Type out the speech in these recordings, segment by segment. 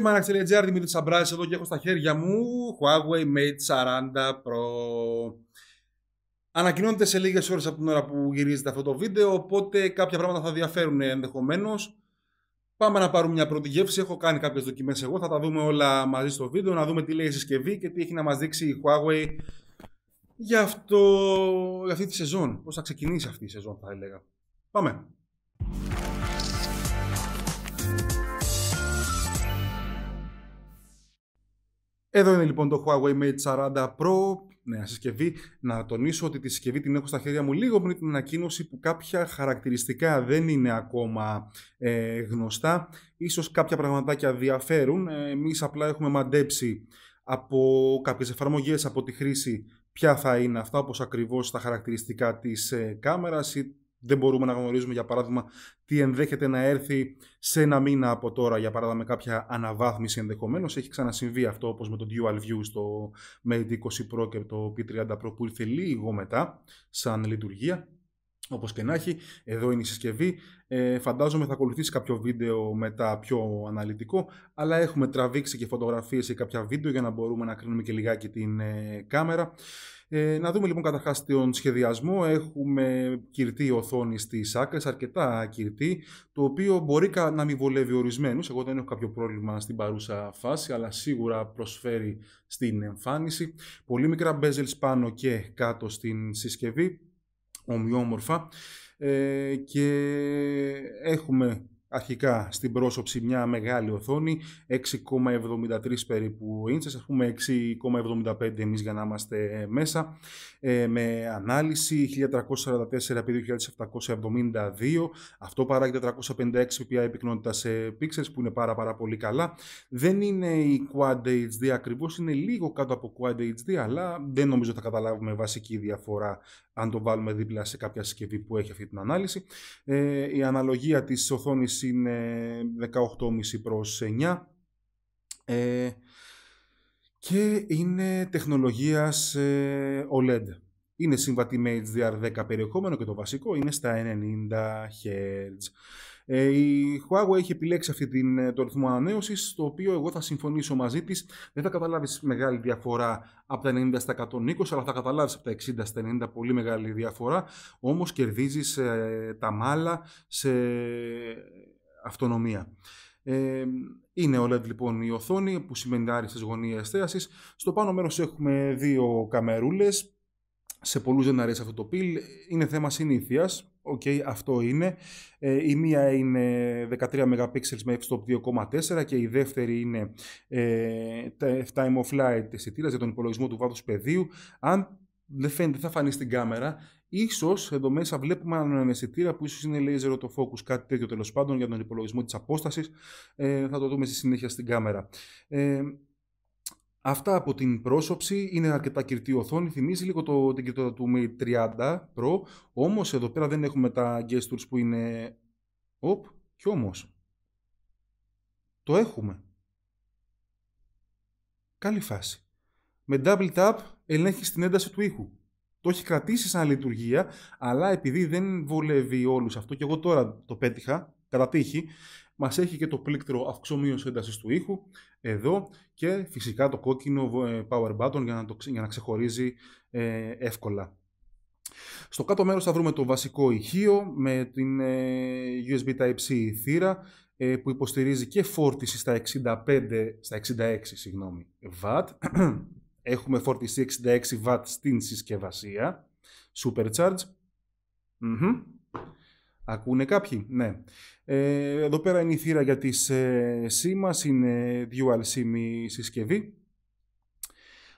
να Techmanager.gr, Δημήτρη Σαμπράση, εδώ και έχω στα χέρια μου Huawei Mate 40 Pro. Ανακοινώνεται σε λίγες ώρες από την ώρα που γυρίζεται αυτό το βίντεο, οπότε κάποια πράγματα θα διαφέρουν ενδεχομένως. Πάμε να πάρουμε μια πρώτη γεύση. Έχω κάνει κάποιες δοκιμές εγώ, θα τα δούμε όλα μαζί στο βίντεο, να δούμε τι λέει η συσκευή και τι έχει να μας δείξει η Huawei για, αυτό, αυτή τη σεζόν. Πώς θα ξεκινήσει αυτή η σεζόν θα έλεγα. Πάμε. Εδώ είναι λοιπόν το Huawei Mate 40 Pro, νέα συσκευή. Να τονίσω ότι τη συσκευή την έχω στα χέρια μου λίγο πριν την ανακοίνωση που κάποια χαρακτηριστικά δεν είναι ακόμα ε, γνωστά. Ίσως κάποια πραγματάκια διαφέρουν. Ε, εμείς απλά έχουμε μαντέψει από κάποιες εφαρμογές από τη χρήση ποια θα είναι αυτά, όπως ακριβώς τα χαρακτηριστικά της ε, κάμερας δεν μπορούμε να γνωρίζουμε, για παράδειγμα, τι ενδέχεται να έρθει σε ένα μήνα από τώρα, για παράδειγμα, με κάποια αναβάθμιση ενδεχομένως. Έχει ξανασυμβεί αυτό, όπως με το Dual View στο Mate 20 Pro και το P30 Pro, που ήρθε λίγο μετά, σαν λειτουργία. Όπως και να έχει, εδώ είναι η συσκευή. Ε, φαντάζομαι θα ακολουθήσει κάποιο βίντεο μετά πιο αναλυτικό, αλλά έχουμε τραβήξει και φωτογραφίες ή κάποια βίντεο για να μπορούμε να κρίνουμε και λιγάκι την ε, κάμερα. Ε, να δούμε λοιπόν καταρχάς τον σχεδιασμό. Έχουμε κυρτή οθόνη στις άκρες, αρκετά κυρτή, το οποίο μπορεί να μην βολεύει ορισμένους. Εγώ δεν έχω κάποιο πρόβλημα στην παρούσα φάση, αλλά σίγουρα προσφέρει στην εμφάνιση. Πολύ μικρά bezels πάνω και κάτω στην συσκευή ομοιόμορφα ε, και έχουμε αρχικά στην πρόσωψη μια μεγάλη οθόνη, 6,73 περίπου ίντσες, ας πούμε 6,75 εμείς για να είμαστε μέσα, ε, με ανάλυση 1344x2772, αυτό παράγει 456 ppi επικνότητα σε pixels που είναι πάρα πάρα πολύ καλά. Δεν είναι η Quad HD ακριβώς, είναι λίγο κάτω από Quad HD, αλλά δεν νομίζω θα καταλάβουμε βασική διαφορά αν το βάλουμε δίπλα σε κάποια συσκευή που έχει αυτή την ανάλυση. Ε, η αναλογία της οθόνης είναι 18,5 προς 9. Ε, και είναι τεχνολογίας OLED. Είναι συμβατή με HDR10 περιεχόμενο και το βασικό είναι στα 90 Hz. Ε, η Huawei έχει επιλέξει αυτή την, ε, το ρυθμό ανανέωσης, το οποίο εγώ θα συμφωνήσω μαζί της. Δεν θα καταλάβεις μεγάλη διαφορά από τα 90 στα 120, αλλά θα καταλάβεις από τα 60 στα 90 πολύ μεγάλη διαφορά. Όμως κερδίζεις ε, τα μάλα σε αυτονομία. Ε, είναι OLED λοιπόν η οθόνη που σημαίνει άριστες γωνίες θέασης. Στο πάνω μέρος έχουμε δύο καμερούλες. σε πολλούς δεν αρέσει αυτό το πιλ, είναι θέμα συνήθειας. Οκ, okay, αυτό είναι. Ε, η μία είναι 13 MP με f-stop 2,4 και η δεύτερη είναι ε, time of flight αισθητήρας για τον υπολογισμό του βάθους πεδίου. Αν δεν φαίνεται, θα φανεί στην κάμερα. Ίσως εδώ μέσα βλέπουμε έναν αισθητήρα που ίσως είναι laser το focus, κάτι τέτοιο τέλος πάντων για τον υπολογισμό της απόστασης. Ε, θα το δούμε στη συνέχεια στην κάμερα. Ε, Αυτά από την πρόσωψη είναι αρκετά κυρτή οθόνη, θυμίζει λίγο το, την κυρτότητα του Mate 30 Pro, όμως εδώ πέρα δεν έχουμε τα gestures που είναι... Οπ, κι όμως. Το έχουμε. Καλή φάση. Με double tap ελέγχεις την ένταση του ήχου. Το έχει κρατήσει σαν λειτουργία, αλλά επειδή δεν βολεύει όλους αυτό και εγώ τώρα το πέτυχα, κατά τύχη, μας έχει και το πλήκτρο αυξομοίωση έντασης του ήχου, εδώ και φυσικά το κόκκινο ε, power button για να, το, για να ξεχωρίζει ε, εύκολα. Στο κάτω μέρος θα βρούμε το βασικό ηχείο με την ε, USB Type-C θύρα που υποστηρίζει και φόρτιση στα 65, στα 66 συγγνώμη, Watt. Έχουμε φόρτιση 66 66W στην συσκευασία. Supercharge. mm Ακούνε κάποιοι, ναι. Ε, εδώ πέρα είναι η θύρα για τις ε, είναι dual SIM συσκευή.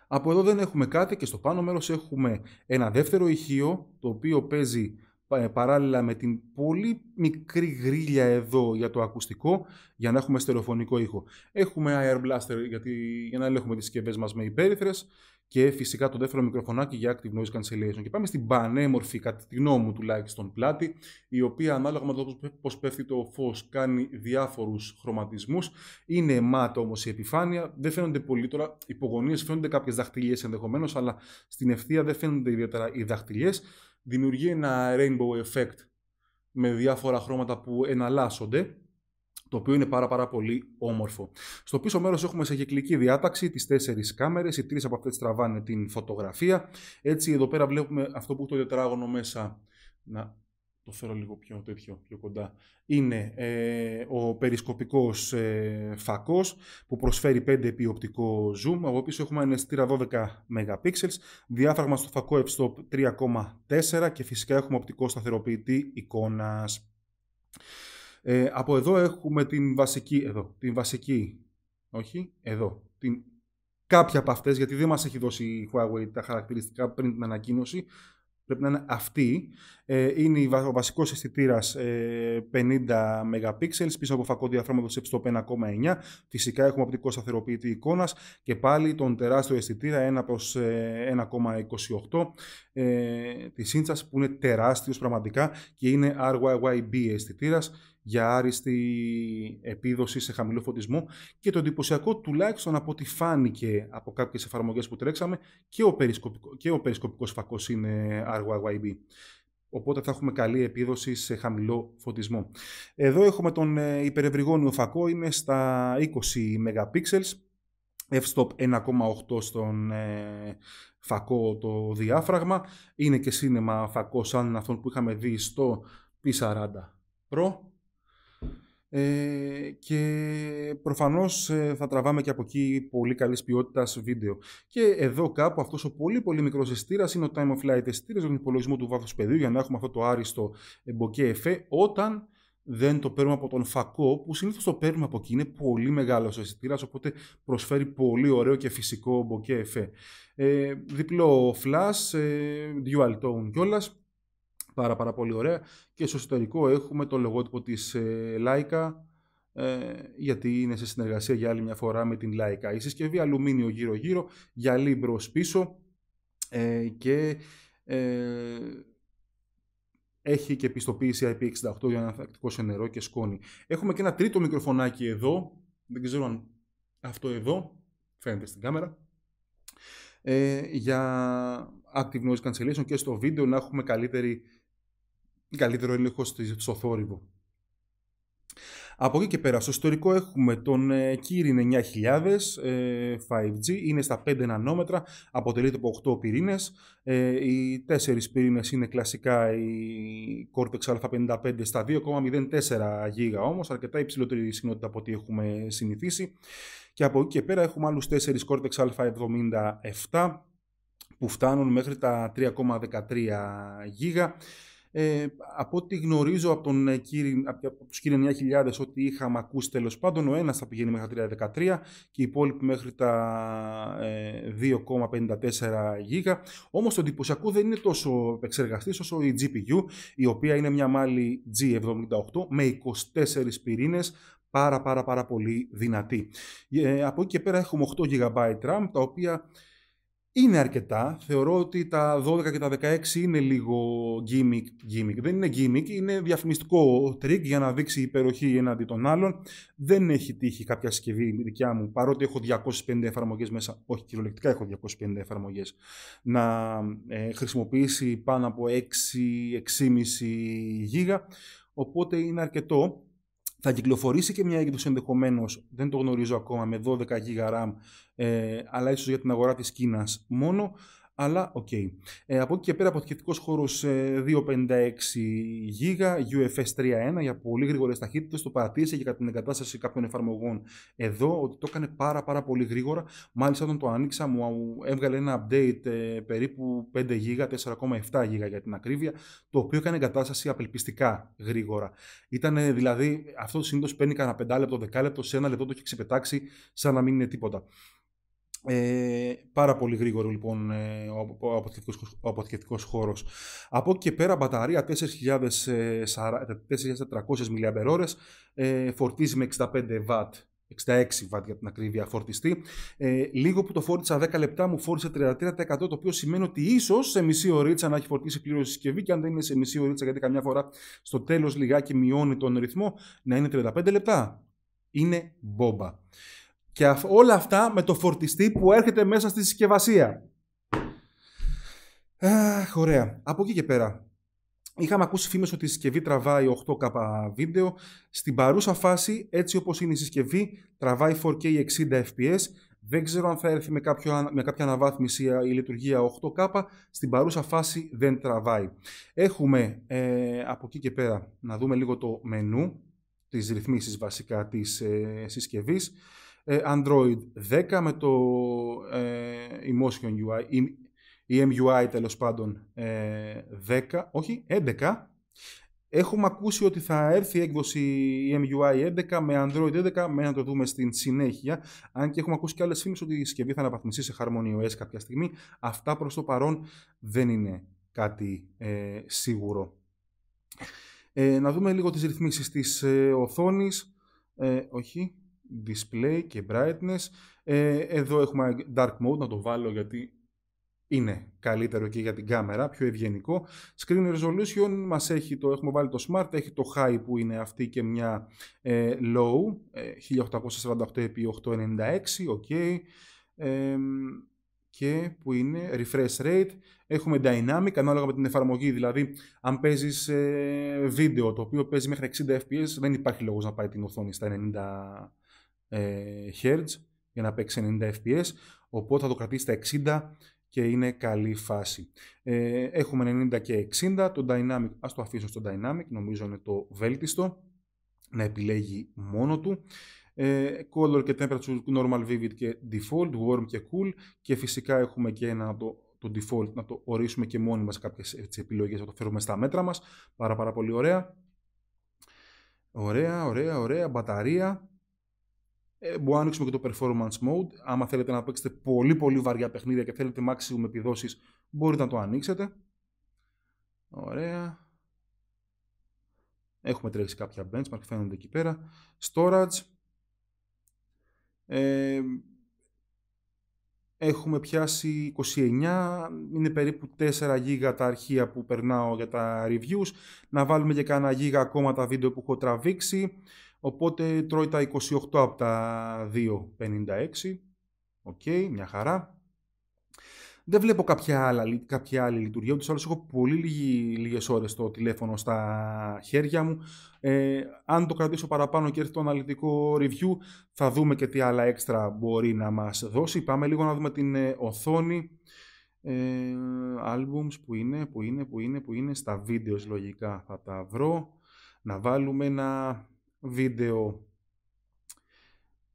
Από εδώ δεν έχουμε κάτι και στο πάνω μέρος έχουμε ένα δεύτερο ηχείο, το οποίο παίζει ε, παράλληλα με την πολύ μικρή γρίλια εδώ για το ακουστικό, για να έχουμε στερεοφωνικό ήχο. Έχουμε Air Blaster γιατί, για να ελέγχουμε τις συσκευές μας με υπέρυθρες και φυσικά το δεύτερο μικροφωνάκι για active noise cancellation. Και πάμε στην πανέμορφη, κατά τη γνώμη μου τουλάχιστον, πλάτη, η οποία ανάλογα με το πώς πέφτει το φως κάνει διάφορους χρωματισμούς. Είναι μάτω όμως η επιφάνεια, δεν φαίνονται πολύ τώρα υπογωνίε, φαίνονται κάποιες δαχτυλιές ενδεχομένως, αλλά στην ευθεία δεν φαίνονται ιδιαίτερα οι δαχτυλιές. Δημιουργεί ένα rainbow effect με διάφορα χρώματα που εναλλάσσονται το οποίο είναι πάρα, πάρα πολύ όμορφο. Στο πίσω μέρος έχουμε σε κυκλική διάταξη τις τέσσερις κάμερες. Οι τρεις από αυτές τραβάνε την φωτογραφία. Έτσι, εδώ πέρα βλέπουμε αυτό που έχει το τετράγωνο μέσα. Να το φέρω λίγο πιο τέτοιο, πιο κοντά. Είναι ε, ο περισκοπικός ε, φακός που προσφέρει 5 επί οπτικό zoom. Από πίσω έχουμε έχουμε αισθητήρα 12 MP, διάφραγμα στο φακό f-stop 3,4 και φυσικά έχουμε οπτικό σταθεροποιητή εικόνας. Ε, από εδώ έχουμε την βασική, εδώ, την βασική, όχι, εδώ, την, κάποια από αυτές, γιατί δεν μας έχει δώσει η Huawei τα χαρακτηριστικά πριν την ανακοίνωση, πρέπει να είναι αυτή, ε, είναι ο βασικός αισθητήρας ε, 50 MP πίσω από φακό διαφράγματος f 1,9, φυσικά έχουμε οπτικό σταθεροποιητή εικόνας και πάλι τον τεράστιο αισθητήρα 1 προς 1,28 ε, ε, της που είναι τεράστιος πραγματικά και είναι RYYB αισθητήρας για άριστη επίδοση σε χαμηλό φωτισμό και το εντυπωσιακό τουλάχιστον από ό,τι φάνηκε από κάποιες εφαρμογές που τρέξαμε και ο, περισκοπικό, και ο περισκοπικός φακός είναι RYYB. Οπότε θα έχουμε καλή επίδοση σε χαμηλό φωτισμό. Εδώ έχουμε τον ε, υπερευρυγόνιο φακό, είναι στα 20 MP, f-stop 1,8 στον ε, φακό το διάφραγμα. Είναι και σύννεμα φακός σαν αυτόν που είχαμε δει στο P40 Pro ε, και προφανώς ε, θα τραβάμε και από εκεί πολύ καλής ποιότητας βίντεο. Και εδώ κάπου αυτός ο πολύ πολύ μικρός αισθήρας είναι ο time of flight αισθήρας τον υπολογισμό του βάθους πεδίου για να έχουμε αυτό το άριστο bokeh ε, εφέ όταν δεν το παίρνουμε από τον φακό που συνήθως το παίρνουμε από εκεί. Είναι πολύ μεγάλος ο αισθητήρα, οπότε προσφέρει πολύ ωραίο και φυσικό μποκέ εφέ. Ε, διπλό flash, dual tone κιόλας. Πάρα, πάρα πολύ ωραία. Και στο εσωτερικό έχουμε το λογότυπο της ε, ε, γιατί είναι σε συνεργασία για άλλη μια φορά με την Λάικα. Η συσκευή αλουμίνιο γύρω-γύρω, γυαλί μπρος-πίσω ε, και ε, έχει και πιστοποίηση IP68 για να σε νερό και σκόνη. Έχουμε και ένα τρίτο μικροφωνάκι εδώ, δεν ξέρω αν αυτό εδώ, φαίνεται στην κάμερα, ε, για active noise cancellation και στο βίντεο να έχουμε καλύτερη καλύτερο έλεγχο στο θόρυβο. Από εκεί και πέρα, στο ιστορικό έχουμε τον Kirin 9000 5G, είναι στα 5 νανόμετρα, αποτελείται από 8 πυρήνες. Ε, οι 4 πυρήνες είναι κλασικά η Cortex A55 στα 2,04 γίγα όμως, αρκετά υψηλότερη συχνότητα από ό,τι έχουμε συνηθίσει. Και από εκεί και πέρα έχουμε άλλους 4 Cortex A77 που φτάνουν μέχρι τα 3,13 γίγα. Ε, από ό,τι γνωρίζω από, τον ε, κύρι, από τους κύριοι 9.000 ότι είχαμε ακούσει τέλος πάντων, ο ένας θα πηγαίνει μέχρι τα 3.13 και οι υπόλοιποι μέχρι τα 2,54 ε, γίγα. Όμως το εντυπωσιακός δεν είναι τόσο επεξεργαστής όσο η GPU, η οποία είναι μια μάλλη G78 με 24 πυρήνες, πάρα πάρα πάρα πολύ δυνατή. Ε, από εκεί και πέρα έχουμε 8 GB RAM, τα οποία είναι αρκετά. Θεωρώ ότι τα 12 και τα 16 είναι λίγο gimmick. gimmick. Δεν είναι gimmick, είναι διαφημιστικό τρίκ για να δείξει υπεροχή έναντι των άλλων. Δεν έχει τύχει κάποια συσκευή δικιά μου, παρότι έχω 250 εφαρμογές μέσα, όχι κυριολεκτικά έχω 250 εφαρμογές, να ε, χρησιμοποιήσει πάνω από 6-6,5 γίγα. Οπότε είναι αρκετό. Θα κυκλοφορήσει και μια έκδοση ενδεχομένως, δεν το γνωρίζω ακόμα, με 12 GB RAM ε, αλλά ίσως για την αγορά της Κίνας μόνο, αλλά οκ. Ε, από εκεί και πέρα αποθηκευτικός χώρος 256 GB, UFS 3.1 για πολύ γρήγορες ταχύτητες, το παρατήρησε και κατά την εγκατάσταση κάποιων εφαρμογών εδώ, ότι το έκανε πάρα πάρα πολύ γρήγορα. Μάλιστα όταν το ανοίξα μου έβγαλε ένα update ε, περίπου 5 GB, 4,7 GB για την ακρίβεια, το οποίο έκανε εγκατάσταση απελπιστικά γρήγορα. Ήταν δηλαδή, αυτό συνήθως παίρνει κανένα 5 λεπτό, 10 λεπτό, σε ένα λεπτό το έχει ξεπετάξει σαν να μην είναι τίποτα. Ε, πάρα πολύ γρήγορο λοιπόν ε, ο αποθηκευτικός, χώρος. Από εκεί και πέρα μπαταρία 4.400 mAh ε, ε, φορτίζει με 65 W 66 W για την ακρίβεια φορτιστή. Ε, λίγο που το φόρτισα 10 λεπτά μου φόρτισε 33% το οποίο σημαίνει ότι ίσως σε μισή ωρίτσα να έχει φορτίσει πλήρως η συσκευή και αν δεν είναι σε μισή ωρίτσα γιατί καμιά φορά στο τέλος λιγάκι μειώνει τον ρυθμό να είναι 35 λεπτά. Είναι μπόμπα. Και όλα αυτά με το φορτιστή που έρχεται μέσα στη συσκευασία. Αχ, ωραία. Από εκεί και πέρα. Είχαμε ακούσει φήμες ότι η συσκευή τραβάει 8K βίντεο. Στην παρούσα φάση, έτσι όπως είναι η συσκευή, τραβάει 4K 60 FPS. Δεν ξέρω αν θα έρθει με, με κάποια αναβάθμιση η λειτουργία 8K. Στην παρούσα φάση δεν τραβάει. Έχουμε ε, από εκεί και πέρα να δούμε λίγο το μενού, της ρυθμίσης βασικά της ε, συσκευής. Ε, Android 10 με το Emotion ε, UI ή EMUI τέλος πάντων 10, ε, όχι 11. Έχουμε ακούσει ότι θα έρθει η emui τέλο παντων 10 οχι 11 εχουμε ακουσει οτι θα ερθει η εκδοση EMUI 11 με Android 11, με να το δούμε στην συνέχεια. Αν και έχουμε ακούσει και άλλες φήμες ότι η συσκευή θα αναβαθμιστεί σε Harmony OS κάποια στιγμή. Αυτά προς το παρόν δεν είναι κάτι σίγουρο. να δούμε λίγο τις ρυθμίσεις της ε, οθόνης. όχι, display και brightness. Ε, εδώ έχουμε dark mode, να το βάλω γιατί είναι καλύτερο και για την κάμερα, πιο ευγενικό. Screen resolution μας έχει το, έχουμε βάλει το smart, έχει το high που είναι αυτή και μια ε, low, 1848x896, ε, ok. και που είναι refresh rate. Έχουμε dynamic ανάλογα με την εφαρμογή, δηλαδή αν παίζεις ε, βίντεο το οποίο παίζει μέχρι 60 fps δεν υπάρχει λόγος να πάει την οθόνη στα 90 ε, Hz για να παίξει 90 fps, οπότε θα το κρατήσει στα 60 και είναι καλή φάση. Ε, έχουμε 90 και 60, το Dynamic ας το αφήσω στο Dynamic, νομίζω είναι το βέλτιστο, να επιλέγει μόνο του. Ε, color και Temperature, Normal Vivid και Default, Warm και Cool και φυσικά έχουμε και ένα το, το Default να το ορίσουμε και μόνοι μας κάποιες έτσι, επιλογές, να το φέρουμε στα μέτρα μας, πάρα πάρα πολύ ωραία. Ωραία, ωραία, ωραία, μπαταρία, ε, μπορεί να ανοίξουμε και το performance mode. Άμα θέλετε να παίξετε πολύ πολύ βαριά παιχνίδια και θέλετε maximum επιδόσεις. μπορείτε να το ανοίξετε. Ωραία. Έχουμε τρέξει κάποια benchmark, φαίνονται εκεί πέρα. Storage. Ε, έχουμε πιάσει 29, είναι περίπου 4 γίγα τα αρχεία που περνάω για τα reviews. Να βάλουμε και κάνα γίγα ακόμα τα βίντεο που έχω τραβήξει. Οπότε τρώει τα 28 από τα 2,56. Οκ, μια χαρά. Δεν βλέπω κάποια, άλλα, κάποια άλλη λειτουργία. Ούτως άλλως έχω πολύ λίγη, λίγες ώρες το τηλέφωνο στα χέρια μου. Ε, αν το κρατήσω παραπάνω και έρθει το αναλυτικό review, θα δούμε και τι άλλα έξτρα μπορεί να μας δώσει. Πάμε λίγο να δούμε την ε, οθόνη. Ε, albums που είναι, που είναι, που είναι, που είναι στα βίντεος λογικά θα τα βρω. Να βάλουμε ένα βίντεο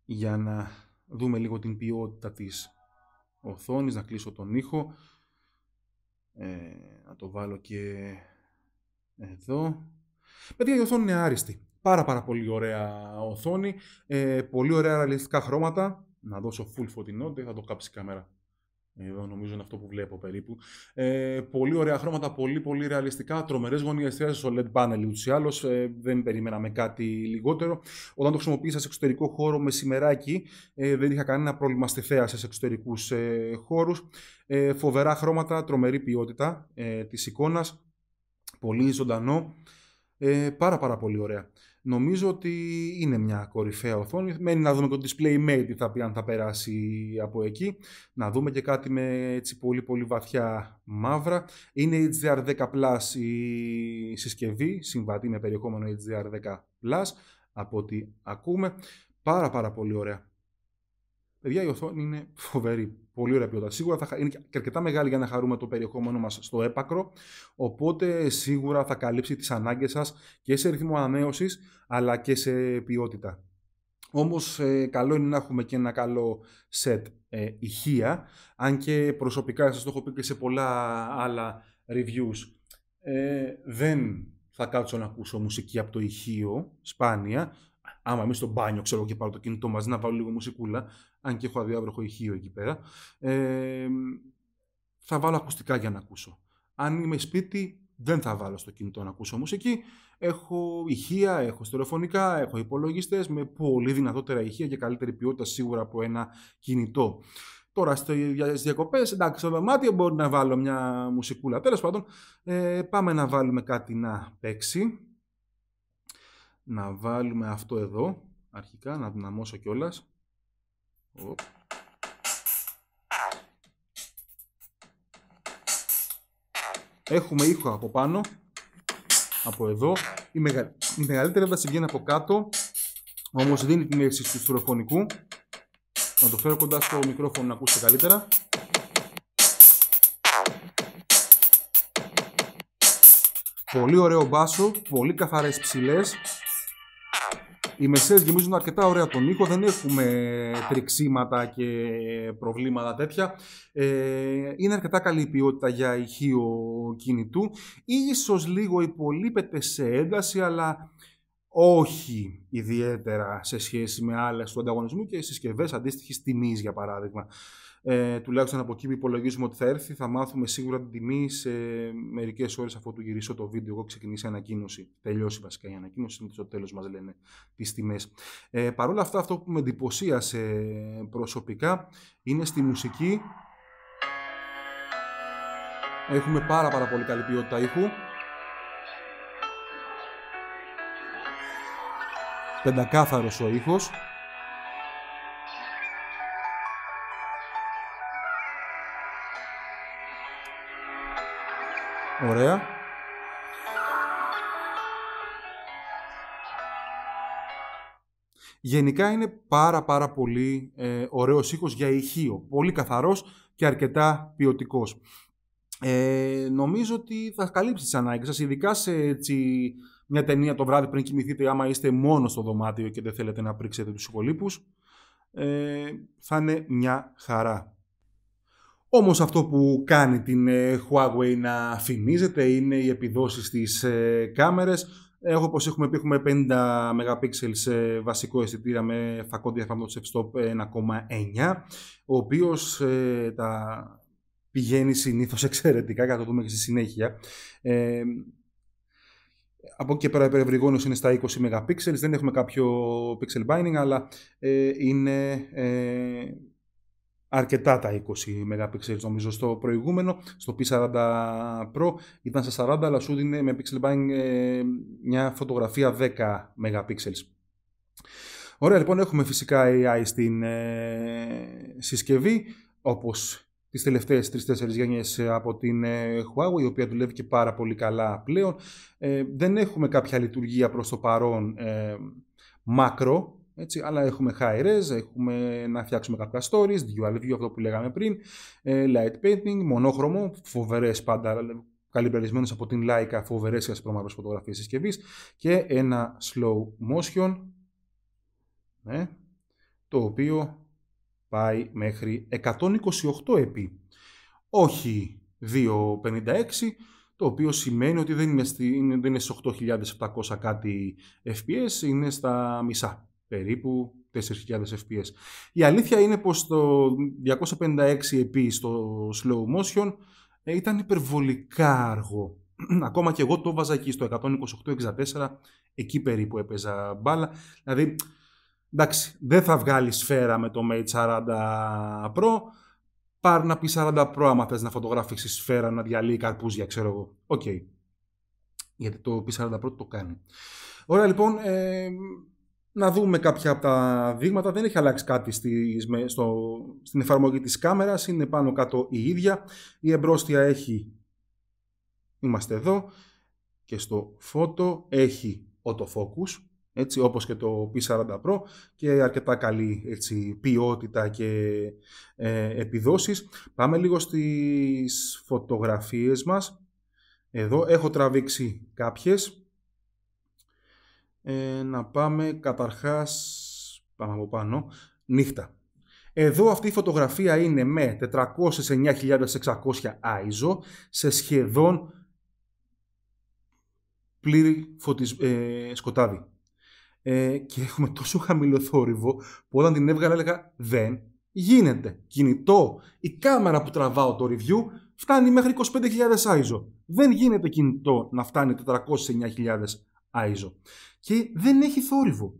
για να δούμε λίγο την ποιότητα της οθόνης, να κλείσω τον ήχο, ε, να το βάλω και εδώ. Παιδιά η οθόνη είναι άριστη, πάρα πάρα πολύ ωραία οθόνη, ε, πολύ ωραία ραλιστικά χρώματα, να δώσω full φωτεινότητα θα το κάψει η κάμερα. Εδώ νομίζω είναι αυτό που βλέπω περίπου. Ε, πολύ ωραία χρώματα, πολύ πολύ ρεαλιστικά. Τρομερές γωνίες θέαση στο LED panel ούτως ή άλλως. Ε, δεν περιμέναμε κάτι λιγότερο. Όταν το χρησιμοποίησα σε εξωτερικό χώρο με σημεράκι, ε, δεν είχα κανένα πρόβλημα στη θέα σε εξωτερικούς ε, χώρους. Ε, φοβερά χρώματα, τρομερή ποιότητα ε, της εικόνας. Πολύ ζωντανό. Ε, πάρα πάρα πολύ ωραία. Νομίζω ότι είναι μια κορυφαία οθόνη. Μένει να δούμε το display mate τι θα πει αν θα περάσει από εκεί. Να δούμε και κάτι με έτσι πολύ πολύ βαθιά μαύρα. Είναι HDR10 Plus η συσκευή, συμβατή με περιεχόμενο HDR10 Plus από ό,τι ακούμε. Πάρα πάρα πολύ ωραία. Παιδιά η οθόνη είναι φοβερή πολύ ωραία ποιότητα. Σίγουρα θα είναι και αρκετά μεγάλη για να χαρούμε το περιεχόμενό μας στο έπακρο. Οπότε σίγουρα θα καλύψει τις ανάγκες σας και σε ρυθμό ανανέωσης αλλά και σε ποιότητα. Όμως, ε, καλό είναι να έχουμε και ένα καλό set ε, ηχεία, αν και προσωπικά σας το έχω πει και σε πολλά άλλα reviews, ε, δεν θα κάτσω να ακούσω μουσική από το ηχείο, σπάνια. Άμα είμαι στο μπάνιο, ξέρω και πάρω το κινητό μαζί να βάλω λίγο μουσικούλα, αν και έχω αδιάβροχο ηχείο εκεί πέρα. Ε, θα βάλω ακουστικά για να ακούσω. Αν είμαι σπίτι, δεν θα βάλω στο κινητό να ακούσω μουσική. Έχω ηχεία, έχω στερεοφωνικά, έχω υπολογιστές με πολύ δυνατότερα ηχεία και καλύτερη ποιότητα σίγουρα από ένα κινητό. Τώρα στο, διακοπές, εντάξει, στο δωμάτιο μπορεί να βάλω μια μουσικούλα. Τέλος πάντων, ε, πάμε να βάλουμε κάτι να παίξει. Να βάλουμε αυτό εδώ αρχικά, να δυναμώσω κιόλας. Έχουμε ήχο από πάνω, από εδώ. Η, μεγαλύτερη ένταση βγαίνει από κάτω, όμως δίνει την αίσθηση του στουροφωνικού. Να το φέρω κοντά στο μικρόφωνο να ακούσετε καλύτερα. Πολύ ωραίο μπάσο, πολύ καθαρές ψηλές. Οι μεσαίες γεμίζουν αρκετά ωραία τον ήχο, δεν έχουμε τριξίματα και προβλήματα τέτοια. Ε, είναι αρκετά καλή ποιότητα για ηχείο κινητού. Ίσως λίγο υπολείπεται σε ένταση, αλλά όχι ιδιαίτερα σε σχέση με άλλες του ανταγωνισμού και συσκευές αντίστοιχης τιμής, για παράδειγμα. Ε, τουλάχιστον από εκεί που υπολογίζουμε ότι θα έρθει, θα μάθουμε σίγουρα την τιμή σε μερικές ώρες αφού του γυρίσω το βίντεο. Εγώ ξεκινήσει η ανακοίνωση. Τελειώσει βασικά η ανακοίνωση, είναι στο τέλος μας λένε τις τιμές. Ε, Παρ' όλα αυτά, αυτό που με εντυπωσίασε προσωπικά είναι στη μουσική. Έχουμε πάρα, πάρα πολύ καλή ποιότητα ήχου. πεντακάθαρος ο ήχος. Ωραία. Γενικά είναι πάρα πάρα πολύ ε, ωραίος ήχος για ηχείο. Πολύ καθαρός και αρκετά ποιοτικός. Ε, νομίζω ότι θα καλύψει τις ανάγκες σας, ειδικά σε έτσι, μια ταινία το βράδυ πριν κοιμηθείτε, άμα είστε μόνο στο δωμάτιο και δεν θέλετε να πρίξετε τους υπολείπους, ε, θα είναι μια χαρά. Όμως αυτό που κάνει την ε, Huawei να φημίζεται είναι οι επιδόσεις στις ε, κάμερες. Έχω όπως έχουμε πει έχουμε 50 MP σε βασικό αισθητήρα με φακό διαφθαμμένος f-stop 1,9 ο οποίος ε, τα πηγαίνει συνήθως εξαιρετικά, θα το δούμε και στη συνέχεια. Από εκεί και πέρα η είναι στα 20 MP, δεν έχουμε κάποιο pixel binding, αλλά ε, είναι ε, αρκετά τα 20 MP νομίζω στο προηγούμενο, στο P40 Pro ήταν στα 40, αλλά σου δίνει με pixel binding ε, μια φωτογραφία 10 MP. Ωραία λοιπόν έχουμε φυσικά AI στην ε, συσκευή, όπως τις τελευταίες τρει-τέσσερι γενιές ε, από την ε, Huawei, η οποία δουλεύει και πάρα πολύ καλά πλέον. Ε, δεν έχουμε κάποια λειτουργία προς το παρόν ε, μακρο, έτσι, αλλά έχουμε high res, έχουμε να φτιάξουμε κάποια stories, dual view, αυτό που λέγαμε πριν, light painting, μονόχρωμο, φοβερές, πάντα, καλυμπερισμένες από την Leica, φοβερές για σπρώμαυρε φωτογραφίες συσκευής και ένα slow motion, ναι, το οποίο πάει μέχρι 128 επί. Όχι 2,56, το οποίο σημαίνει ότι δεν είναι, στη, στις 8.700 κάτι FPS, είναι στα μισά, περίπου 4.000 FPS. Η αλήθεια είναι πως το 256 επί στο slow motion ε, ήταν υπερβολικά αργό. Ακόμα και εγώ το βάζα εκεί στο 128-64, εκεί περίπου έπαιζα μπάλα. Δηλαδή εντάξει, δεν θα βγάλεις σφαίρα με το Mate 40 Pro, πάρ να πεις 40 Pro άμα θες να φωτογραφήσει σφαίρα, να διαλύει καρπούζια, ξέρω εγώ. Οκ. Okay. Γιατί το P40 Pro το κάνει. Ωραία λοιπόν, ε, να δούμε κάποια από τα δείγματα. Δεν έχει αλλάξει κάτι στη, στο, στην εφαρμογή της κάμερας, είναι πάνω κάτω η ίδια. Η εμπρόστια έχει, είμαστε εδώ, και στο φώτο έχει autofocus, έτσι, όπως και το P40 Pro και αρκετά καλή έτσι, ποιότητα και ε, επιδόσεις. Πάμε λίγο στις φωτογραφίες μας. Εδώ έχω τραβήξει κάποιες. Ε, να πάμε καταρχάς, πάμε από πάνω, νύχτα. Εδώ αυτή η φωτογραφία είναι με 409.600 ISO σε σχεδόν πλήρη φωτισ... Ε, σκοτάδι ε, και έχουμε τόσο χαμηλό θόρυβο που όταν την έβγαλα έλεγα δεν γίνεται. Κινητό, η κάμερα που τραβάω το review φτάνει μέχρι 25.000 ISO. Δεν γίνεται κινητό να φτάνει 409.000 ISO. Και δεν έχει θόρυβο.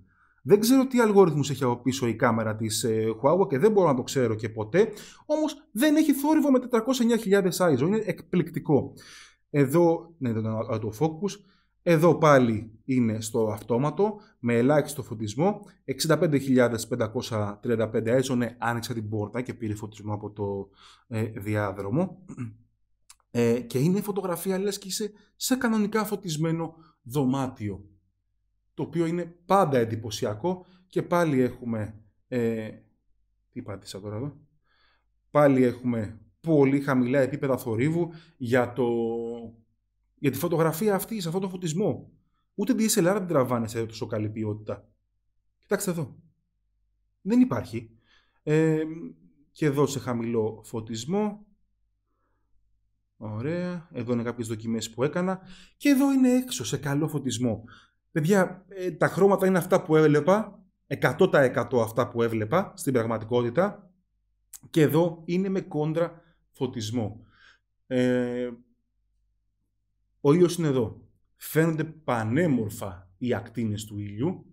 Δεν ξέρω τι αλγόριθμους έχει από πίσω η κάμερα της ε, Huawei και δεν μπορώ να το ξέρω και ποτέ, όμως δεν έχει θόρυβο με 409.000 ISO. Είναι εκπληκτικό. Εδώ, ναι, το focus, εδώ πάλι είναι στο αυτόματο με ελάχιστο φωτισμό. 65.535 έζωνε άνοιξα την πόρτα και πήρε φωτισμό από το ε, διάδρομο. Ε, και είναι φωτογραφία λες και σε κανονικά φωτισμένο δωμάτιο. Το οποίο είναι πάντα εντυπωσιακό και πάλι έχουμε... Ε, τι πάτησα τώρα εδώ. Πάλι έχουμε πολύ χαμηλά επίπεδα θορύβου για το για τη φωτογραφία αυτή, σε αυτόν τον φωτισμό. Ούτε DSLR δεν τραβάνε σε τόσο καλή ποιότητα. Κοιτάξτε εδώ. Δεν υπάρχει. Ε, και εδώ σε χαμηλό φωτισμό. Ωραία. Εδώ είναι κάποιες δοκιμές που έκανα. Και εδώ είναι έξω σε καλό φωτισμό. Παιδιά, ε, τα χρώματα είναι αυτά που έβλεπα. 100% αυτά που έβλεπα στην πραγματικότητα. Και εδώ είναι με κόντρα φωτισμό. Ε, ο ήλιος είναι εδώ. Φαίνονται πανέμορφα οι ακτίνες του ήλιου,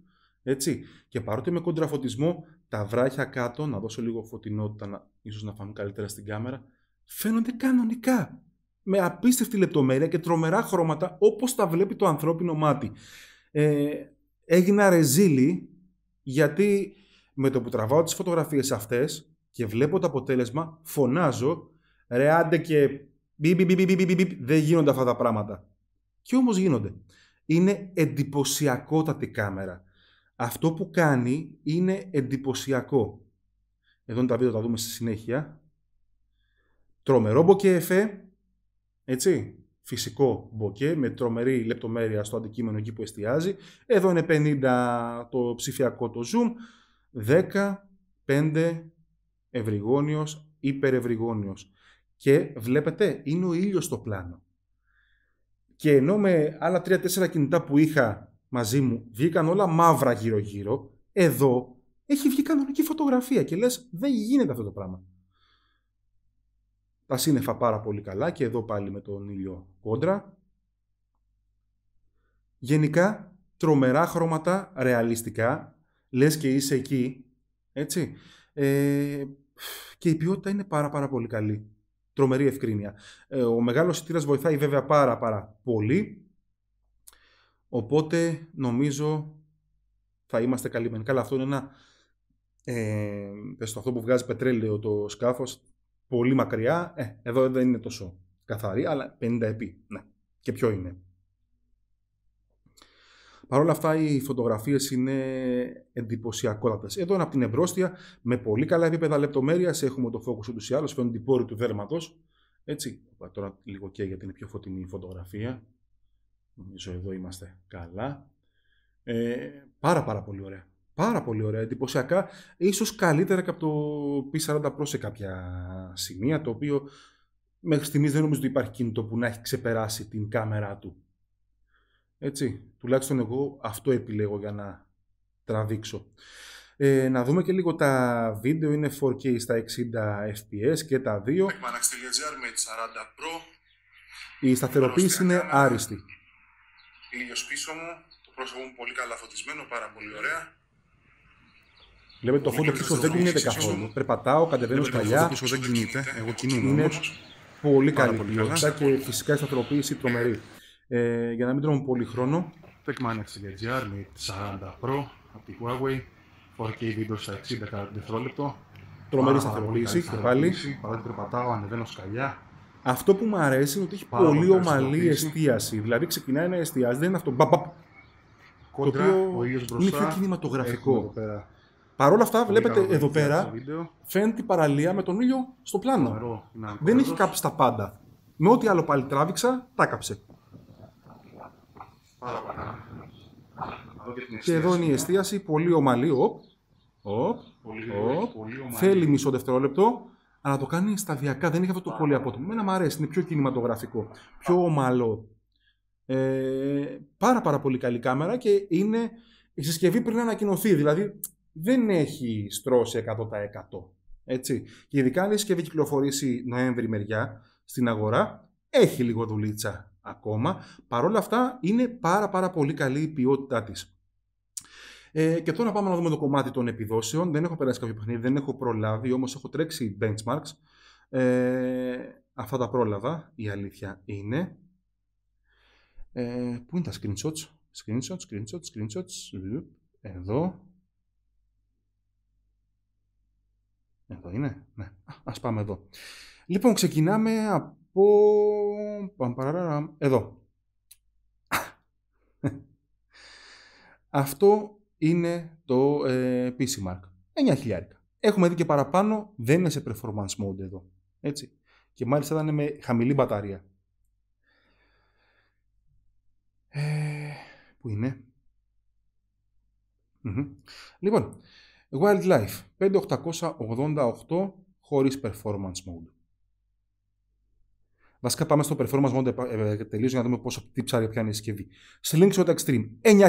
έτσι. Και παρότι με κοντραφωτισμό, τα βράχια κάτω, να δώσω λίγο φωτεινότητα, να, ίσως να φανούν καλύτερα στην κάμερα, φαίνονται κανονικά. Με απίστευτη λεπτομέρεια και τρομερά χρώματα, όπως τα βλέπει το ανθρώπινο μάτι. Ε, έγινα ρεζίλη, γιατί με το που τραβάω τις φωτογραφίες αυτές και βλέπω το αποτέλεσμα, φωνάζω, ρε άντε και δεν γίνονται αυτά τα πράγματα. Και όμως γίνονται. Είναι εντυπωσιακότατη κάμερα. Αυτό που κάνει είναι εντυπωσιακό. Εδώ είναι τα βίντεο, τα δούμε στη συνέχεια. Τρομερό εφέ έτσι, φυσικό μποκέ με τρομερή λεπτομέρεια στο αντικείμενο εκεί που εστιάζει. Εδώ είναι 50 το ψηφιακό το zoom, 10, 5 ευρυγόνιος, υπερευρυγόνιος. Και βλέπετε, είναι ο ήλιος στο πλάνο. Και ενώ με άλλα 3-4 κινητά που είχα μαζί μου βγήκαν όλα μαύρα γύρω-γύρω, εδώ έχει βγει κανονική φωτογραφία και λες δεν γίνεται αυτό το πράγμα. Τα σύννεφα πάρα πολύ καλά και εδώ πάλι με τον ήλιο κόντρα. Γενικά τρομερά χρώματα, ρεαλιστικά, λες και είσαι εκεί, έτσι. Ε, και η ποιότητα είναι πάρα πάρα πολύ καλή τρομερή ευκρίνεια. Ε, ο μεγάλος αιτήρα βοηθάει βέβαια πάρα, πάρα πολύ. Οπότε νομίζω θα είμαστε καλυμμένοι. Καλά, αυτό είναι ένα. Ε, πες αυτό που βγάζει πετρέλαιο το σκάφος, πολύ μακριά. Ε, εδώ δεν είναι τόσο καθαρή, αλλά 50 επί. Ναι, και ποιο είναι. Παρ' όλα αυτά, οι φωτογραφίες είναι εντυπωσιακότατες. Εδώ είναι από την εμπρόστια, με πολύ καλά επίπεδα λεπτομέρειας. Έχουμε το focus ούτως ή άλλως, φαίνονται οι πόροι του δέρματος. Έτσι, τώρα λίγο και γιατί είναι πιο φωτεινή η φωτογραφία. Νομίζω εδώ είμαστε καλά. Ε, πάρα πάρα πολύ ωραία. Πάρα πολύ ωραία, εντυπωσιακά. Ίσως καλύτερα και από το P40 Pro σε κάποια σημεία, το οποίο μέχρι στιγμής δεν νομίζω ότι υπάρχει κινητό που να έχει ξεπεράσει την κάμερά του έτσι, τουλάχιστον εγώ αυτό επιλέγω για να τραβήξω. Ε, να δούμε και λίγο τα βίντεο, είναι 4K στα 60 fps και τα δύο. με 40 Η σταθεροποίηση είναι άριστη. Ήλιος πίσω μου, το πρόσωπο μου πολύ καλά φωτισμένο, πάρα πολύ ωραία. Βλέπετε το φόντο πίσω δεν κινείται καθόλου. Περπατάω, κατεβαίνω σκαλιά. Το δεν κινείται, εγώ κινούμαι Είναι πολύ καλή ποιότητα και φυσικά η σταθεροποίηση τρομερή. Ε, για να μην τρώμε πολύ χρόνο, TechManiacs.gr με 40 Pro από τη Huawei, 4K βίντεο στα 60 κατά δευτερόλεπτο. Τρομερή σταθεροποίηση και πάλι. Παρά την περπατάω, ανεβαίνω σκαλιά. Αυτό που μου αρέσει είναι ότι έχει πολύ ομαλή εστίαση. Δηλαδή ξεκινάει να εστιάζει, δεν είναι αυτό. Μπα, πα. Κόντρα, το οποίο ο είναι πιο κινηματογραφικό. Παρ' όλα αυτά, βλέπετε εδώ πέρα, φαίνεται η παραλία με τον ήλιο στο πλάνο. δεν έχει κάψει τα πάντα. Με ό,τι άλλο πάλι τράβηξα, τα κάψε. Και εδώ είναι η εστίαση, πολύ ομαλή, οπ, οπ, πολύ, οπ. Πολύ θέλει μισό δευτερόλεπτο, αλλά το κάνει σταδιακά, δεν έχει αυτό το πολύ απότομο. Μένα μου αρέσει, είναι πιο κινηματογραφικό, πιο ομαλό. Ε, πάρα πάρα πολύ καλή κάμερα και είναι η συσκευή πριν ανακοινωθεί, δηλαδή δεν έχει στρώσει 100%. Έτσι. Και ειδικά αν η συσκευή κυκλοφορήσει Νοέμβρη μεριά στην αγορά, έχει λίγο δουλίτσα ακόμα. όλα αυτά είναι πάρα πάρα πολύ καλή η ποιότητά της. Ε, και τώρα πάμε να δούμε το κομμάτι των επιδόσεων. Δεν έχω περάσει κάποιο παιχνίδι, δεν έχω προλάβει, όμως έχω τρέξει benchmarks. Ε, αυτά τα πρόλαβα, η αλήθεια είναι. Ε, πού είναι τα screenshots, screenshots, screenshots, screenshots, εδώ. Εδώ είναι, ναι. ας πάμε εδώ. Λοιπόν, ξεκινάμε που... Εδώ. Αυτό είναι το ε, PC Mark. 9.000. Έχουμε δει και παραπάνω, δεν είναι σε performance mode εδώ. Έτσι. Και μάλιστα ήταν με χαμηλή μπαταρία. Ε, πού Λοιπόν, Wildlife 5888 χωρίς performance mode. Βασικά πάμε στο performance mode ε, τελείως για να δούμε πόσο τι ψάρια πιάνει η συσκευή. Slingshot Extreme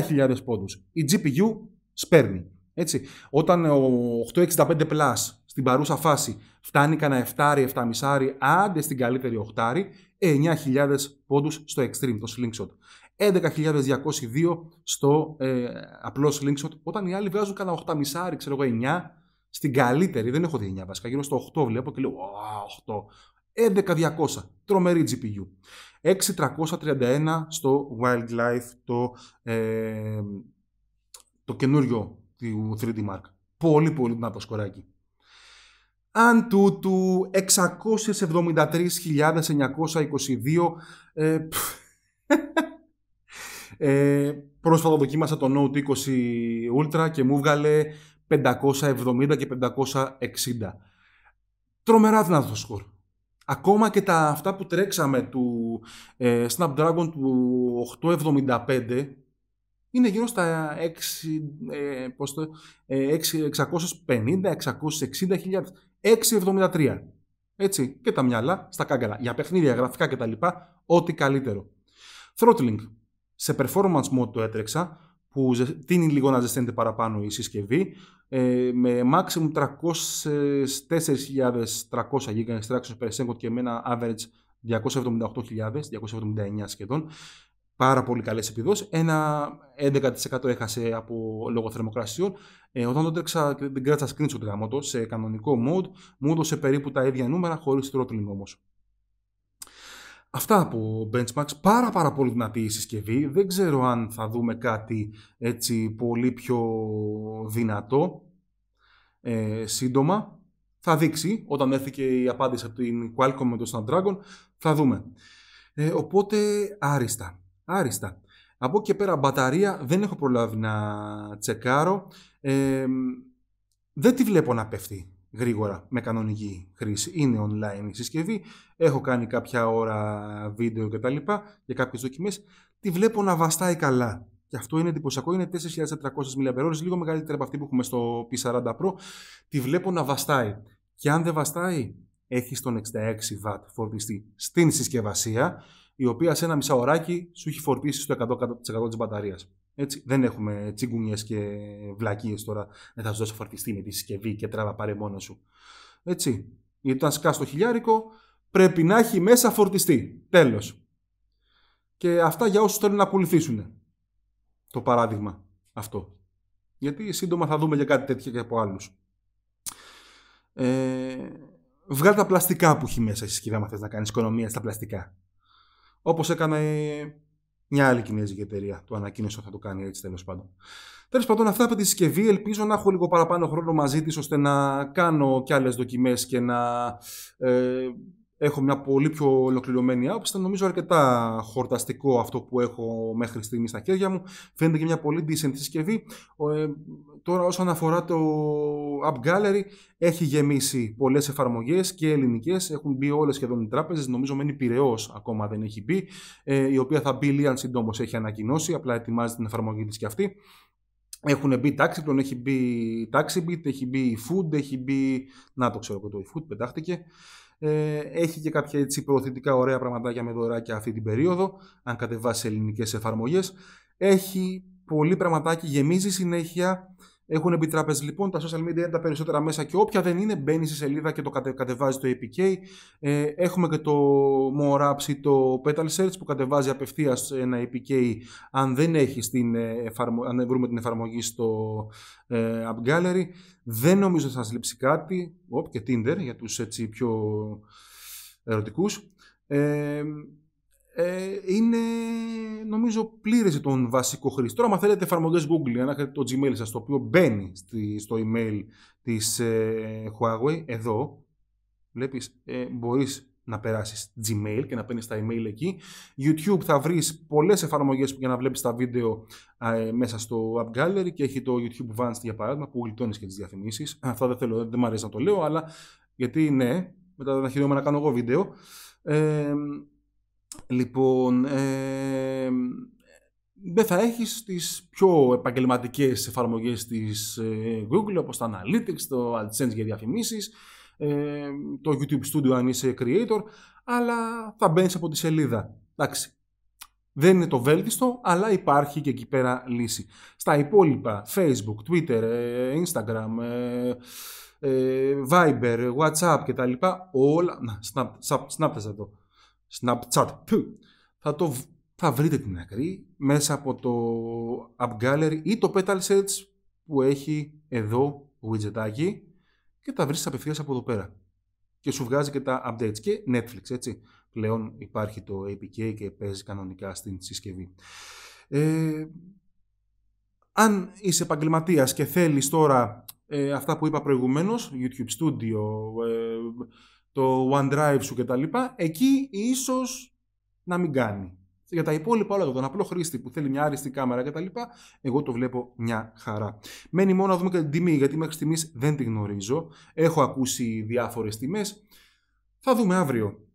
9.000 πόντους. Η GPU σπέρνει. Έτσι. Όταν ο 865 Plus στην παρούσα φάση φτάνει κανένα 7, 7,5, άντε στην καλύτερη 8, 9.000 πόντους στο extreme, το slingshot. 11.202 στο ε, απλό slingshot, όταν οι άλλοι βγάζουν κανένα 8,5, ξέρω εγώ 9, στην καλύτερη, δεν έχω δει 9 βασικά, γύρω στο 8 βλέπω και λέω 8, 11200, τρομερή GPU. 6331 στο Wildlife το, ε, το καινούριο του 3D Mark. Πολύ πολύ δυνατό σκοράκι. Αν τούτου 673.922 ε, ε, πρόσφατα δοκίμασα το Note 20 Ultra και μου βγάλε 570 και 560. Τρομερά δυνατό σκορ. Ακόμα και τα αυτά που τρέξαμε του ε, Snapdragon του 875 είναι γύρω στα 6, ε, πώς 650-660 673. Ε, Έτσι, και τα μυαλά στα κάγκαλα. Για παιχνίδια, γραφικά κτλ. Ό,τι καλύτερο. Throttling. Σε performance mode το έτρεξα που τίνει λίγο να ζεσταίνεται παραπάνω η συσκευή ε, με maximum 304.300 GB extraction per second και με ένα average 278.000, 279 σχεδόν. Πάρα πολύ καλές επιδόσεις. Ένα 11% έχασε από λόγω θερμοκρασιών. Ε, όταν το τρέξα και την κράτησα screenshot γραμμότο σε κανονικό mode, μου έδωσε περίπου τα ίδια νούμερα χωρίς throttling όμως. Αυτά από benchmarks, πάρα πάρα πολύ δυνατή η συσκευή. Δεν ξέρω αν θα δούμε κάτι έτσι πολύ πιο δυνατό ε, σύντομα. Θα δείξει όταν έρθει και η απάντηση από την Qualcomm με το Snapdragon. Θα δούμε. Ε, οπότε άριστα. Άριστα. Από εκεί πέρα μπαταρία δεν έχω προλάβει να τσεκάρω. Ε, δεν τη βλέπω να πέφτει γρήγορα με κανονική χρήση. Είναι online η συσκευή, έχω κάνει κάποια ώρα βίντεο κτλ. για κάποιες δοκιμές. Τη βλέπω να βαστάει καλά. Και αυτό είναι εντυπωσιακό, είναι 4.400 mAh, λίγο μεγαλύτερη από αυτή που έχουμε στο P40 Pro. Τη βλέπω να βαστάει. Και αν δεν βαστάει, έχει τον 66 W φορτιστή στην συσκευασία, η οποία σε ένα ωράκι σου έχει φορτίσει στο 100% της μπαταρίας. Έτσι, δεν έχουμε τσιγκούνιε και βλακίες τώρα. Δεν θα σου δώσω φορτιστή με τη συσκευή και τράβα πάρε μόνο σου. Έτσι. Γιατί όταν σκάς το χιλιάρικο, πρέπει να έχει μέσα φορτιστή. Τέλος. Και αυτά για όσους θέλουν να ακολουθήσουν το παράδειγμα αυτό. Γιατί σύντομα θα δούμε για κάτι τέτοιο και από άλλους. Ε, τα πλαστικά που έχει μέσα η συσκευή, αν θες να κάνεις οικονομία στα πλαστικά. Όπως έκανα. Ε, μια άλλη κινέζικη εταιρεία το ανακοίνωσε ότι θα το κάνει έτσι τέλος πάντων. Τέλος πάντων, αυτά από τη συσκευή. Ελπίζω να έχω λίγο παραπάνω χρόνο μαζί της ώστε να κάνω κι άλλες δοκιμές και να ε, έχω μια πολύ πιο ολοκληρωμένη άποψη. Ήταν νομίζω αρκετά χορταστικό αυτό που έχω μέχρι στιγμή στα χέρια μου. Φαίνεται και μια πολύ decent συσκευή. Ε, τώρα, όσον αφορά το App Gallery, έχει γεμίσει πολλές εφαρμογές και ελληνικές, Έχουν μπει όλες σχεδόν οι τράπεζες, Νομίζω μένει πυραιός ακόμα δεν έχει μπει. Ε, η οποία θα μπει λίγαν συντόμω, έχει ανακοινώσει. Απλά ετοιμάζει την εφαρμογή της και αυτή. Έχουν μπει τον έχει μπει Taxibit, έχει μπει Food, έχει μπει... Να το ξέρω εγώ το Food, πετάχτηκε. Ε, έχει και κάποια έτσι προωθητικά ωραία πραγματάκια με δωράκια αυτή την περίοδο, αν κατεβάσει ελληνικές εφαρμογές. Έχει πολύ πραγματάκι, γεμίζει συνέχεια έχουν μπει λοιπόν, τα social media είναι τα περισσότερα μέσα και όποια δεν είναι μπαίνει στη σελίδα και το κατεβάζει το APK. Ε, έχουμε και το Apps ή το Petal Search που κατεβάζει απευθείας ένα APK αν δεν έχει την ε, αν βρούμε την εφαρμογή στο ε, App Gallery. Δεν νομίζω ότι θα σας λείψει κάτι. Οπ, και Tinder για τους έτσι πιο ερωτικούς. Ε, ε, είναι νομίζω πλήρες τον βασικό χρήστη. Τώρα, αν θέλετε εφαρμογές Google, αν έχετε το Gmail σας, το οποίο μπαίνει στη, στο email της ε, Huawei, εδώ, βλέπεις, ε, μπορείς να περάσεις Gmail και να παίρνεις τα email εκεί. YouTube θα βρεις πολλές εφαρμογές για να βλέπεις τα βίντεο ε, μέσα στο App Gallery και έχει το YouTube Vans για παράδειγμα που γλιτώνεις και τις διαφημίσεις. Αυτά δεν θέλω, δεν μου αρέσει να το λέω, αλλά γιατί ναι, μετά τα χειριόμενα να κάνω εγώ βίντεο. Ε, Λοιπόν, ε, δεν θα έχεις τις πιο επαγγελματικές εφαρμογές της ε, Google όπως τα Analytics, το AdSense για διαφημίσεις, ε, το YouTube Studio αν είσαι creator, αλλά θα μπαίνεις από τη σελίδα. Εντάξει, δεν είναι το βέλτιστο, αλλά υπάρχει και εκεί πέρα λύση. Στα υπόλοιπα, Facebook, Twitter, ε, Instagram, Viber, WhatsApp κτλ. Όλα, Snapchat εδώ Snapchat, που, θα, το, θα βρείτε την άκρη μέσα από το App Gallery ή το Petal Search που έχει εδώ widgetάκι και τα βρεις απευθείας από εδώ πέρα. Και σου βγάζει και τα updates και Netflix, έτσι. Πλέον υπάρχει το APK και παίζει κανονικά στην συσκευή. Ε, αν είσαι επαγγελματίας και θέλεις τώρα ε, αυτά που είπα προηγουμένως, YouTube Studio, ε, το OneDrive σου κτλ. Εκεί ίσως να μην κάνει. Για τα υπόλοιπα όλα, τον απλό χρήστη που θέλει μια άριστη κάμερα κτλ., εγώ το βλέπω μια χαρά. Μένει μόνο να δούμε και την τιμή, γιατί μέχρι στιγμής δεν την γνωρίζω. Έχω ακούσει διάφορες τιμές. Θα δούμε αύριο.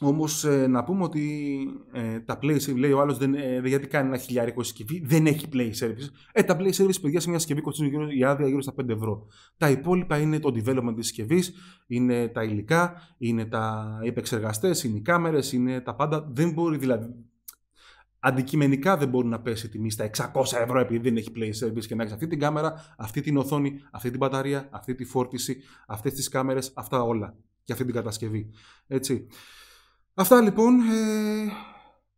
Όμως ε, να πούμε ότι ε, τα play service, λέει ο άλλος, δεν, ε, γιατί κάνει ένα χιλιάρικο συσκευή, δεν έχει play service. Ε, τα play service, παιδιά, σε μια συσκευή κοστίζουν γύρω, η άδεια γύρω στα 5 ευρώ. Τα υπόλοιπα είναι το development της συσκευής, είναι τα υλικά, είναι τα επεξεργαστές, είναι οι κάμερες, είναι τα πάντα. Δεν μπορεί δηλαδή. Αντικειμενικά δεν μπορεί να πέσει η τιμή στα 600 ευρώ επειδή δεν έχει play service και να έχεις αυτή την κάμερα, αυτή την οθόνη, αυτή την μπαταρία, αυτή τη φόρτιση, αυτές τις κάμερες, αυτά όλα και αυτή την κατασκευή. Έτσι. Αυτά λοιπόν. Ε,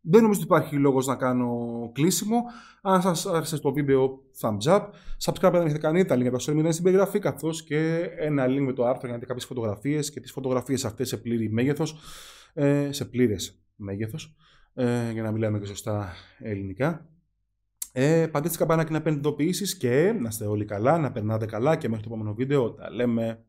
δεν νομίζω ότι υπάρχει λόγος να κάνω κλείσιμο. Αν σας άρεσε το βίντεο, thumbs up. Subscribe αν έχετε κάνει τα link για τα στην περιγραφή, καθώς και ένα link με το άρθρο για να δείτε κάποιες φωτογραφίες και τις φωτογραφίες αυτές σε πλήρη μέγεθος, ε, σε πλήρες μέγεθος, ε, για να μιλάμε και σωστά ελληνικά. Ε, πατήστε και να παίρνετε ειδοποιήσεις και να είστε όλοι καλά, να περνάτε καλά και μέχρι το επόμενο βίντεο τα λέμε